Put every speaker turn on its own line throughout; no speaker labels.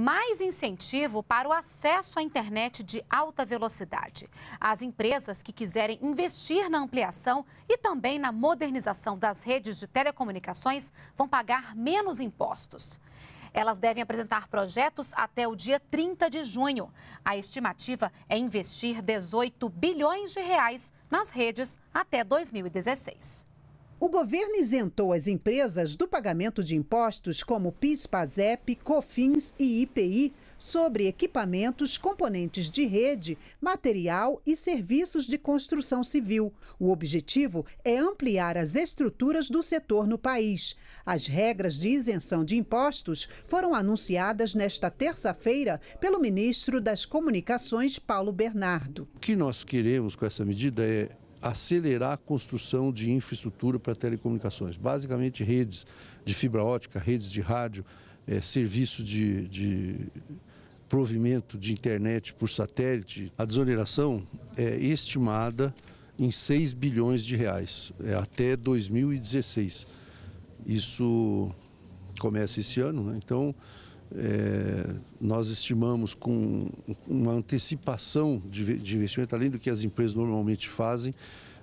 mais incentivo para o acesso à internet de alta velocidade. As empresas que quiserem investir na ampliação e também na modernização das redes de telecomunicações vão pagar menos impostos. Elas devem apresentar projetos até o dia 30 de junho. A estimativa é investir 18 bilhões de reais nas redes até 2016.
O governo isentou as empresas do pagamento de impostos como PIS, PASEP, COFINS e IPI sobre equipamentos, componentes de rede, material e serviços de construção civil. O objetivo é ampliar as estruturas do setor no país. As regras de isenção de impostos foram anunciadas nesta terça-feira pelo ministro das Comunicações, Paulo Bernardo.
O que nós queremos com essa medida é acelerar a construção de infraestrutura para telecomunicações, basicamente redes de fibra ótica, redes de rádio, é, serviço de, de provimento de internet por satélite. A desoneração é estimada em 6 bilhões de reais é, até 2016. Isso começa esse ano, né? então é, nós estimamos com uma antecipação de, de investimento, além do que as empresas normalmente fazem,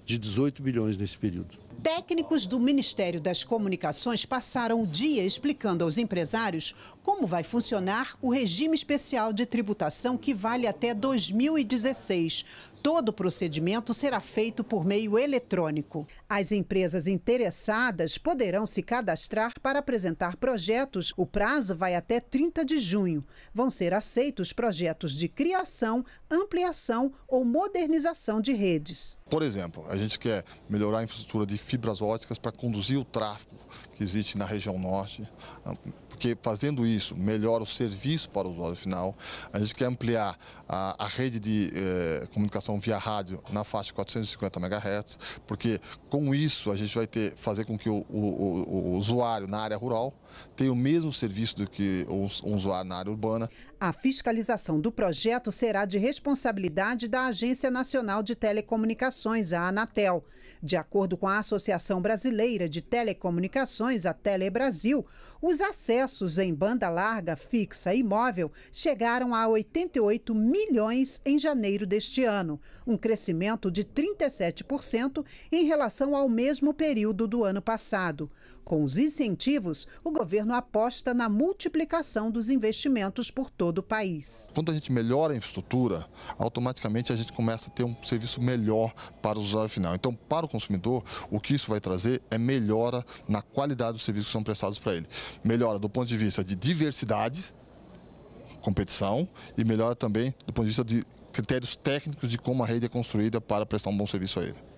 de 18 bilhões nesse período.
Técnicos do Ministério das Comunicações passaram o dia explicando aos empresários como vai funcionar o regime especial de tributação que vale até 2016. Todo o procedimento será feito por meio eletrônico. As empresas interessadas poderão se cadastrar para apresentar projetos. O prazo vai até 30 de junho. Vão ser aceitos projetos de criação, ampliação ou modernização de redes.
Por exemplo, a a gente quer melhorar a infraestrutura de fibras óticas para conduzir o tráfego que existe na região norte, ah, porque fazendo isso melhora o serviço para o usuário final. A gente quer ampliar a, a rede de eh, comunicação via rádio na faixa de 450 MHz, porque com isso a gente vai ter, fazer com que o, o, o, o usuário na área rural tenha o mesmo serviço do que um usuário na área urbana.
A fiscalização do projeto será de responsabilidade da Agência Nacional de Telecomunicações, a ANAT Anatel. De acordo com a Associação Brasileira de Telecomunicações, a Telebrasil, os acessos em banda larga, fixa e móvel chegaram a 88 milhões em janeiro deste ano, um crescimento de 37% em relação ao mesmo período do ano passado. Com os incentivos, o governo aposta na multiplicação dos investimentos
por todo o país. Quando a gente melhora a infraestrutura, automaticamente a gente começa a ter um serviço melhor para os usuários final. Então, para o consumidor, o que isso vai trazer é melhora na qualidade dos serviços que são prestados para ele. Melhora do ponto de vista de diversidade, competição, e melhora também do ponto de vista de critérios técnicos de como a rede é construída para prestar um bom serviço a ele.